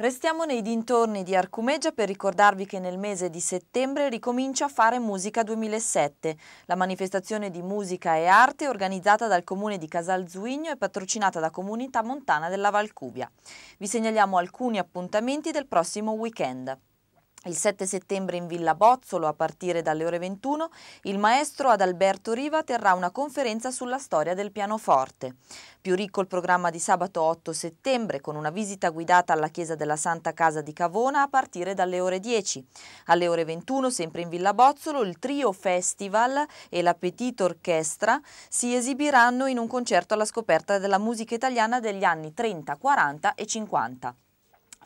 Restiamo nei dintorni di Arcumegia per ricordarvi che nel mese di settembre ricomincia a fare Musica 2007, la manifestazione di musica e arte organizzata dal comune di Casalzuigno e patrocinata da Comunità Montana della Valcuvia. Vi segnaliamo alcuni appuntamenti del prossimo weekend. Il 7 settembre in Villa Bozzolo, a partire dalle ore 21, il maestro Adalberto Riva terrà una conferenza sulla storia del pianoforte. Più ricco il programma di sabato 8 settembre, con una visita guidata alla chiesa della Santa Casa di Cavona a partire dalle ore 10. Alle ore 21, sempre in Villa Bozzolo, il Trio Festival e l'Appetito Orchestra si esibiranno in un concerto alla scoperta della musica italiana degli anni 30, 40 e 50.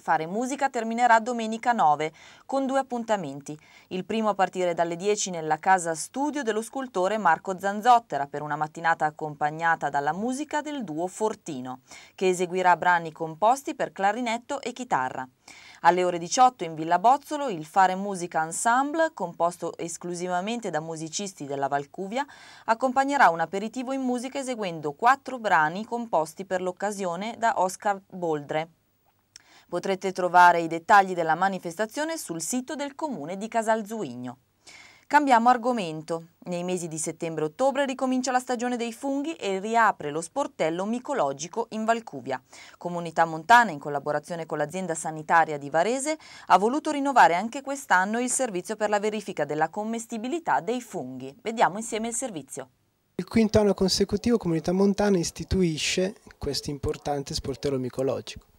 Fare Musica terminerà domenica 9 con due appuntamenti. Il primo a partire dalle 10 nella casa studio dello scultore Marco Zanzottera per una mattinata accompagnata dalla musica del duo Fortino, che eseguirà brani composti per clarinetto e chitarra. Alle ore 18 in Villa Bozzolo il Fare Musica Ensemble, composto esclusivamente da musicisti della Valcuvia, accompagnerà un aperitivo in musica eseguendo quattro brani composti per l'occasione da Oscar Boldre. Potrete trovare i dettagli della manifestazione sul sito del comune di Casalzuigno. Cambiamo argomento. Nei mesi di settembre ottobre ricomincia la stagione dei funghi e riapre lo sportello micologico in Valcuvia. Comunità Montana, in collaborazione con l'azienda sanitaria di Varese, ha voluto rinnovare anche quest'anno il servizio per la verifica della commestibilità dei funghi. Vediamo insieme il servizio. Il quinto anno consecutivo Comunità Montana istituisce questo importante sportello micologico.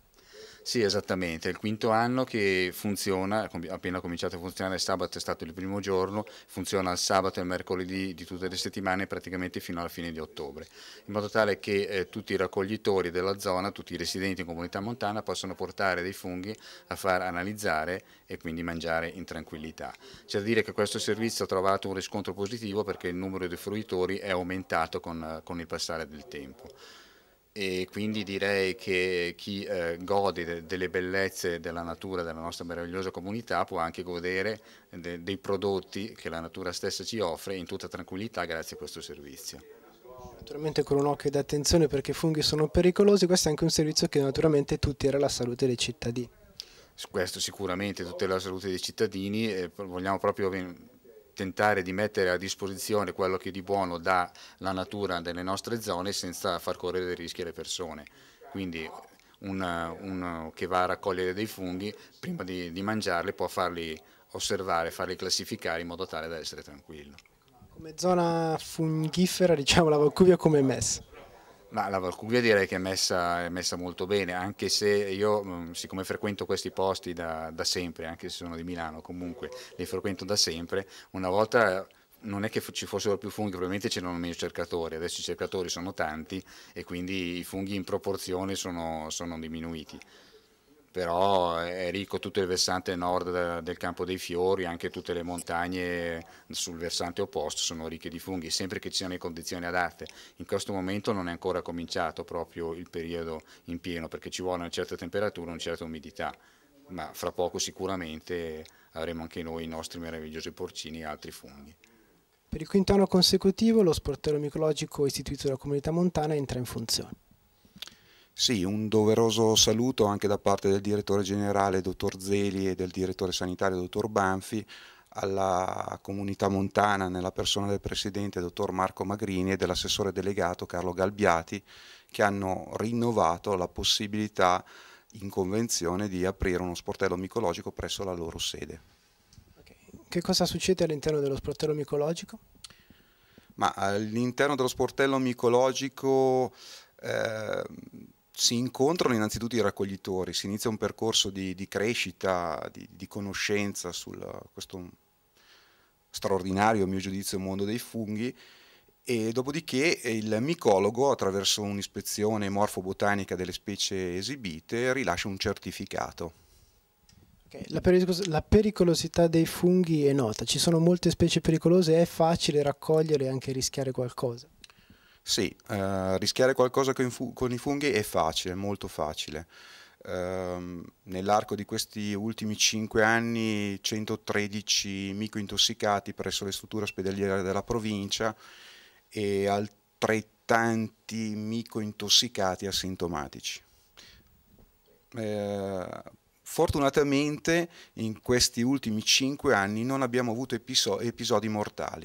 Sì, esattamente, è il quinto anno che funziona, appena cominciato a funzionare sabato è stato il primo giorno, funziona il sabato e il mercoledì di tutte le settimane praticamente fino alla fine di ottobre, in modo tale che eh, tutti i raccoglitori della zona, tutti i residenti in comunità montana possono portare dei funghi a far analizzare e quindi mangiare in tranquillità. C'è da dire che questo servizio ha trovato un riscontro positivo perché il numero di fruitori è aumentato con, con il passare del tempo e quindi direi che chi eh, gode de delle bellezze della natura, della nostra meravigliosa comunità, può anche godere de dei prodotti che la natura stessa ci offre in tutta tranquillità grazie a questo servizio. Naturalmente con un occhio di attenzione perché i funghi sono pericolosi, questo è anche un servizio che naturalmente tutela la salute dei cittadini. Questo sicuramente tutela la salute dei cittadini, vogliamo proprio tentare di mettere a disposizione quello che di buono dà la natura delle nostre zone senza far correre dei rischi alle persone. Quindi uno che va a raccogliere dei funghi, prima di, di mangiarli può farli osservare, farli classificare in modo tale da essere tranquillo. Come zona funghifera diciamo la Vacuvia come è messa? Ma la Valcuvia direi che è messa, è messa, molto bene, anche se io, mm, siccome frequento questi posti da, da sempre, anche se sono di Milano, comunque li frequento da sempre, una volta non è che ci fossero più funghi, probabilmente c'erano meno cercatori, adesso i cercatori sono tanti e quindi i funghi in proporzione sono, sono diminuiti però eh, è ricco tutto il versante nord del Campo dei Fiori, anche tutte le montagne sul versante opposto sono ricche di funghi, sempre che ci siano le condizioni adatte. In questo momento non è ancora cominciato proprio il periodo in pieno perché ci vuole una certa temperatura, una certa umidità, ma fra poco sicuramente avremo anche noi i nostri meravigliosi porcini e altri funghi. Per il quinto anno consecutivo lo sportello micologico istituito dalla comunità montana entra in funzione. Sì, un doveroso saluto anche da parte del direttore generale, dottor Zeli, e del direttore sanitario, dottor Banfi, alla comunità montana nella persona del presidente, dottor Marco Magrini, e dell'assessore delegato Carlo Galbiati, che hanno rinnovato la possibilità in convenzione di aprire uno sportello micologico presso la loro sede. Che cosa succede all'interno dello sportello micologico? Ma all'interno dello sportello micologico... Eh, si incontrano innanzitutto i raccoglitori, si inizia un percorso di, di crescita, di, di, conoscenza su questo straordinario, a mio giudizio, mondo dei funghi e dopodiché il micologo attraverso un'ispezione morfobotanica delle specie esibite rilascia un certificato. La, pericol la, pericolosità dei funghi è nota, ci sono molte specie pericolose, è facile raccogliere e anche rischiare qualcosa. Sì, eh, rischiare qualcosa con, fu- con, i funghi è facile, molto facile. Eh, nell'arco di questi ultimi 5 anni 113 microintossicati presso le strutture ospedaliere della provincia e altrettanti microintossicati asintomatici. Eh, fortunatamente in questi ultimi 5 anni non abbiamo avuto episo- episodi mortali.